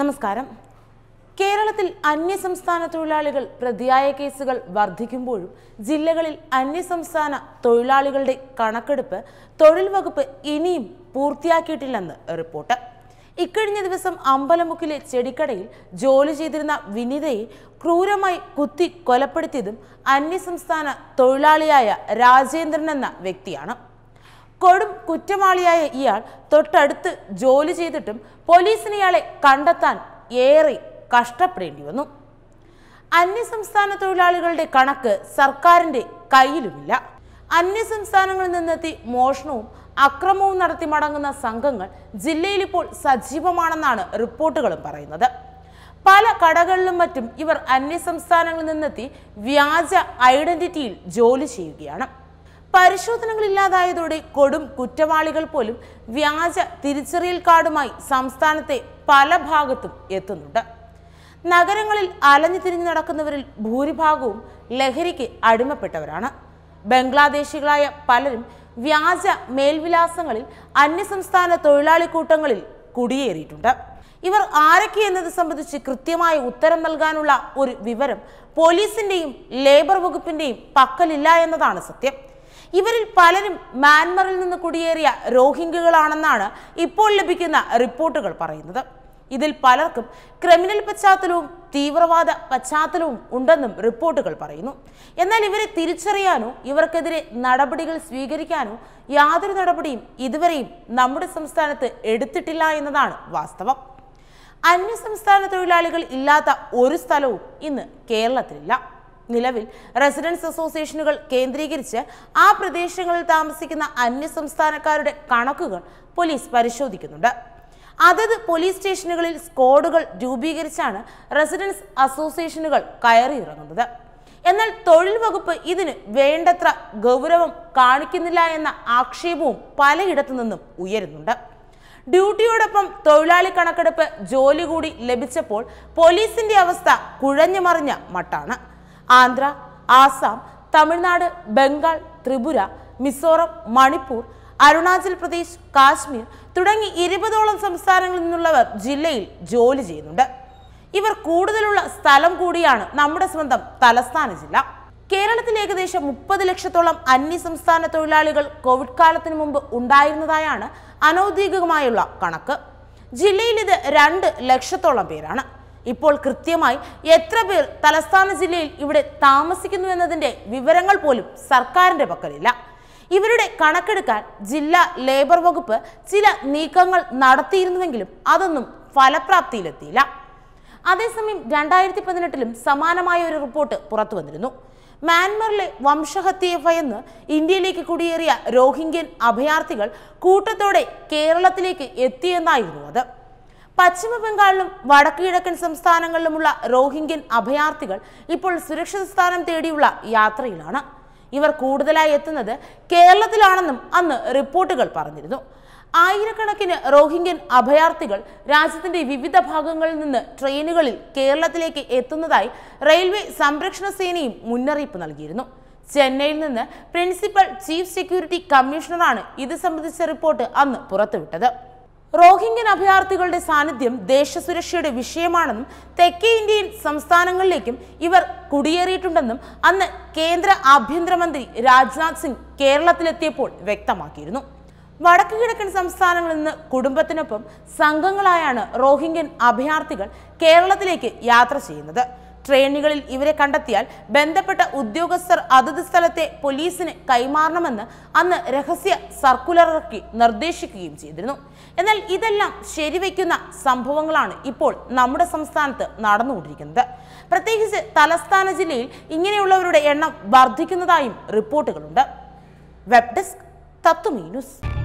നമസ്കാരം കേരളത്തിൽ അന്യസംസ്ഥാന തൊഴിലാളികൾ പ്രതിയായ കേസുകൾ വർദ്ധിക്കുമ്പോഴും ജില്ലകളിൽ അന്യസംസ്ഥാന തൊഴിലാളികളുടെ കണക്കെടുപ്പ് തൊഴിൽ വകുപ്പ് ഇനിയും പൂർത്തിയാക്കിയിട്ടില്ലെന്ന് റിപ്പോർട്ട് ഇക്കഴിഞ്ഞ ദിവസം അമ്പലമുക്കിലെ ചെടിക്കടയിൽ ജോലി ചെയ്തിരുന്ന വിനിതയെ ക്രൂരമായി കുത്തി കൊലപ്പെടുത്തിയതും അന്യസംസ്ഥാന തൊഴിലാളിയായ രാജേന്ദ്രൻ എന്ന വ്യക്തിയാണ് കൊടും കുറ്റവാളിയായ ഇയാൾ തൊട്ടടുത്ത് ജോലി ചെയ്തിട്ടും പോലീസിന് ഇയാളെ കണ്ടെത്താൻ ഏറെ കഷ്ടപ്പെടേണ്ടി വന്നു അന്യസംസ്ഥാന തൊഴിലാളികളുടെ കണക്ക് സർക്കാരിന്റെ കയ്യിലുമില്ല അന്യസംസ്ഥാനങ്ങളിൽ നിന്നെത്തി മോഷണവും അക്രമവും നടത്തി മടങ്ങുന്ന സംഘങ്ങൾ ജില്ലയിൽ ഇപ്പോൾ സജീവമാണെന്നാണ് റിപ്പോർട്ടുകളും പറയുന്നത് പല കടകളിലും മറ്റും ഇവർ അന്യസംസ്ഥാനങ്ങളിൽ നിന്നെത്തി വ്യാജ ഐഡന്റിറ്റിയിൽ ജോലി ചെയ്യുകയാണ് പരിശോധനകളില്ലാതായതോടെ കൊടും കുറ്റവാളികൾ പോലും വ്യാജ തിരിച്ചറിയൽ കാർഡുമായി സംസ്ഥാനത്തെ പല ഭാഗത്തും എത്തുന്നുണ്ട് നഗരങ്ങളിൽ അലഞ്ഞു തിരിഞ്ഞു നടക്കുന്നവരിൽ ഭൂരിഭാഗവും ലഹരിക്ക് അടിമപ്പെട്ടവരാണ് ബംഗ്ലാദേശികളായ പലരും വ്യാജ മേൽവിലാസങ്ങളിൽ അന്യസംസ്ഥാന തൊഴിലാളി കൂട്ടങ്ങളിൽ കുടിയേറിയിട്ടുണ്ട് ഇവർ ആരൊക്കെ എന്നത് സംബന്ധിച്ച് കൃത്യമായ ഉത്തരം നൽകാനുള്ള ഒരു വിവരം പോലീസിന്റെയും ലേബർ വകുപ്പിന്റെയും പക്കലില്ല എന്നതാണ് സത്യം ഇവരിൽ പലരും മ്യാൻമറിൽ നിന്ന് കുടിയേറിയ രോഹിംഗ്യകളാണെന്നാണ് ഇപ്പോൾ ലഭിക്കുന്ന റിപ്പോർട്ടുകൾ പറയുന്നത് ഇതിൽ പലർക്കും ക്രിമിനൽ പശ്ചാത്തലവും തീവ്രവാദ പശ്ചാത്തലവും ഉണ്ടെന്നും റിപ്പോർട്ടുകൾ പറയുന്നു എന്നാൽ ഇവരെ തിരിച്ചറിയാനോ ഇവർക്കെതിരെ നടപടികൾ സ്വീകരിക്കാനോ യാതൊരു നടപടിയും ഇതുവരെയും നമ്മുടെ സംസ്ഥാനത്ത് എടുത്തിട്ടില്ല എന്നതാണ് വാസ്തവം അന്യസംസ്ഥാന തൊഴിലാളികൾ ഇല്ലാത്ത ഒരു സ്ഥലവും ഇന്ന് കേരളത്തിലില്ല നിലവിൽ റെസിഡൻസ് അസോസിയേഷനുകൾ കേന്ദ്രീകരിച്ച് ആ പ്രദേശങ്ങളിൽ താമസിക്കുന്ന സംസ്ഥാനക്കാരുടെ കണക്കുകൾ പോലീസ് പരിശോധിക്കുന്നുണ്ട് അതത് പോലീസ് സ്റ്റേഷനുകളിൽ സ്കോഡുകൾ രൂപീകരിച്ചാണ് റെസിഡൻസ് അസോസിയേഷനുകൾ കയറിയിറങ്ങുന്നത് എന്നാൽ തൊഴിൽ വകുപ്പ് ഇതിന് വേണ്ടത്ര ഗൗരവം കാണിക്കുന്നില്ല എന്ന ആക്ഷേപവും പലയിടത്തു നിന്നും ഉയരുന്നുണ്ട് ഡ്യൂട്ടിയോടൊപ്പം തൊഴിലാളി കണക്കെടുപ്പ് ജോലി കൂടി ലഭിച്ചപ്പോൾ പോലീസിന്റെ അവസ്ഥ കുഴഞ്ഞുമറിഞ്ഞ മട്ടാണ് ആന്ധ്ര ആസാം തമിഴ്നാട് ബംഗാൾ ത്രിപുര മിസോറം മണിപ്പൂർ അരുണാചൽ പ്രദേശ് കാശ്മീർ തുടങ്ങി ഇരുപതോളം സംസ്ഥാനങ്ങളിൽ നിന്നുള്ളവർ ജില്ലയിൽ ജോലി ചെയ്യുന്നുണ്ട് ഇവർ കൂടുതലുള്ള സ്ഥലം കൂടിയാണ് നമ്മുടെ സ്വന്തം തലസ്ഥാന ജില്ല കേരളത്തിൽ ഏകദേശം മുപ്പത് ലക്ഷത്തോളം സംസ്ഥാന തൊഴിലാളികൾ കോവിഡ് കാലത്തിന് മുമ്പ് ഉണ്ടായിരുന്നതായാണ് അനൌദ്യോഗികമായുള്ള കണക്ക് ജില്ലയിൽ ഇത് രണ്ട് ലക്ഷത്തോളം പേരാണ് ഇപ്പോൾ കൃത്യമായി എത്ര പേർ തലസ്ഥാന ജില്ലയിൽ ഇവിടെ താമസിക്കുന്നു എന്നതിൻ്റെ വിവരങ്ങൾ പോലും സർക്കാരിൻ്റെ പക്കലില്ല ഇവരുടെ കണക്കെടുക്കാൻ ജില്ലാ ലേബർ വകുപ്പ് ചില നീക്കങ്ങൾ നടത്തിയിരുന്നുവെങ്കിലും അതൊന്നും ഫലപ്രാപ്തിയിലെത്തിയില്ല അതേസമയം രണ്ടായിരത്തി പതിനെട്ടിലും സമാനമായ ഒരു റിപ്പോർട്ട് പുറത്തു വന്നിരുന്നു മ്യാൻമറിലെ വംശഹത്യ ഭയന്ന് ഇന്ത്യയിലേക്ക് കുടിയേറിയ രോഹിംഗ്യൻ അഭയാർത്ഥികൾ കൂട്ടത്തോടെ കേരളത്തിലേക്ക് എത്തിയെന്നായിരുന്നു അത് പശ്ചിമബംഗാളിലും വടക്കു കിഴക്കൻ സംസ്ഥാനങ്ങളിലുമുള്ള റോഹിംഗ്യൻ അഭയാർത്ഥികൾ ഇപ്പോൾ സുരക്ഷിത സ്ഥാനം തേടിയുള്ള യാത്രയിലാണ് ഇവർ കൂടുതലായി എത്തുന്നത് കേരളത്തിലാണെന്നും അന്ന് റിപ്പോർട്ടുകൾ പറഞ്ഞിരുന്നു ആയിരക്കണക്കിന് റോഹിംഗ്യൻ അഭയാർത്ഥികൾ രാജ്യത്തിന്റെ വിവിധ ഭാഗങ്ങളിൽ നിന്ന് ട്രെയിനുകളിൽ കേരളത്തിലേക്ക് എത്തുന്നതായി റെയിൽവേ സംരക്ഷണ സേനയും മുന്നറിയിപ്പ് നൽകിയിരുന്നു ചെന്നൈയിൽ നിന്ന് പ്രിൻസിപ്പൽ ചീഫ് സെക്യൂരിറ്റി കമ്മീഷണറാണ് ഇത് സംബന്ധിച്ച റിപ്പോർട്ട് അന്ന് പുറത്തുവിട്ടത് റോഹിംഗ്യൻ അഭയാർത്ഥികളുടെ സാന്നിധ്യം ദേശസുരക്ഷയുടെ വിഷയമാണെന്നും തെക്കേ ഇന്ത്യൻ സംസ്ഥാനങ്ങളിലേക്കും ഇവർ കുടിയേറിയിട്ടുണ്ടെന്നും അന്ന് കേന്ദ്ര ആഭ്യന്തരമന്ത്രി രാജ്നാഥ് സിംഗ് കേരളത്തിലെത്തിയപ്പോൾ വ്യക്തമാക്കിയിരുന്നു വടക്കു കിഴക്കൻ സംസ്ഥാനങ്ങളിൽ നിന്ന് കുടുംബത്തിനൊപ്പം സംഘങ്ങളായാണ് റോഹിംഗ്യൻ അഭയാർത്ഥികൾ കേരളത്തിലേക്ക് യാത്ര ചെയ്യുന്നത് ട്രെയിനുകളിൽ ഇവരെ കണ്ടെത്തിയാൽ ബന്ധപ്പെട്ട ഉദ്യോഗസ്ഥർ അതത് സ്ഥലത്തെ പോലീസിന് കൈമാറണമെന്ന് അന്ന് രഹസ്യ സർക്കുലർ ഇറക്കി നിർദ്ദേശിക്കുകയും ചെയ്തിരുന്നു എന്നാൽ ഇതെല്ലാം ശരിവയ്ക്കുന്ന സംഭവങ്ങളാണ് ഇപ്പോൾ നമ്മുടെ സംസ്ഥാനത്ത് നടന്നുകൊണ്ടിരിക്കുന്നത് പ്രത്യേകിച്ച് തലസ്ഥാന ജില്ലയിൽ ഇങ്ങനെയുള്ളവരുടെ എണ്ണം വർദ്ധിക്കുന്നതായും റിപ്പോർട്ടുകളുണ്ട് വെബ് ഡെസ്ക് തത്തുമീ ന്യൂസ്